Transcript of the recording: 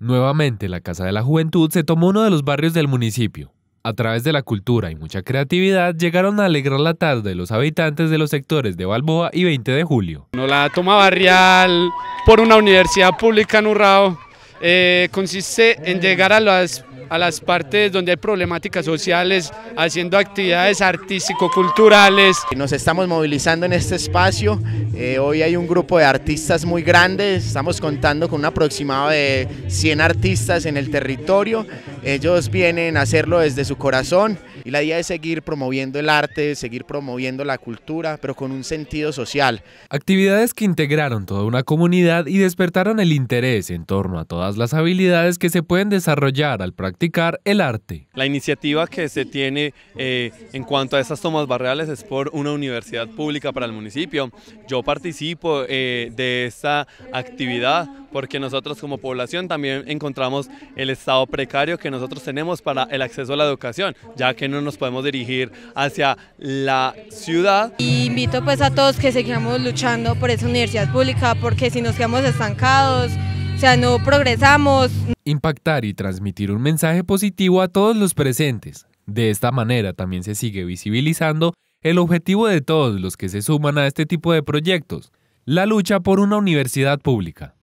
Nuevamente, la Casa de la Juventud se tomó uno de los barrios del municipio. A través de la cultura y mucha creatividad llegaron a alegrar la tarde de los habitantes de los sectores de Balboa y 20 de julio. La toma barrial por una universidad pública en Urrao eh, consiste en llegar a las a las partes donde hay problemáticas sociales, haciendo actividades artístico-culturales. Nos estamos movilizando en este espacio, eh, hoy hay un grupo de artistas muy grande, estamos contando con un aproximado de 100 artistas en el territorio, ellos vienen a hacerlo desde su corazón y la idea es seguir promoviendo el arte, seguir promoviendo la cultura, pero con un sentido social. Actividades que integraron toda una comunidad y despertaron el interés en torno a todas las habilidades que se pueden desarrollar al practicar el arte. La iniciativa que se tiene eh, en cuanto a estas tomas barriales es por una universidad pública para el municipio. Yo participo eh, de esta actividad porque nosotros como población también encontramos el estado precario que nosotros tenemos para el acceso a la educación, ya que no nos podemos dirigir hacia la ciudad. invito pues a todos que sigamos luchando por esa universidad pública, porque si nos quedamos estancados, o sea, no progresamos. Impactar y transmitir un mensaje positivo a todos los presentes. De esta manera también se sigue visibilizando el objetivo de todos los que se suman a este tipo de proyectos, la lucha por una universidad pública.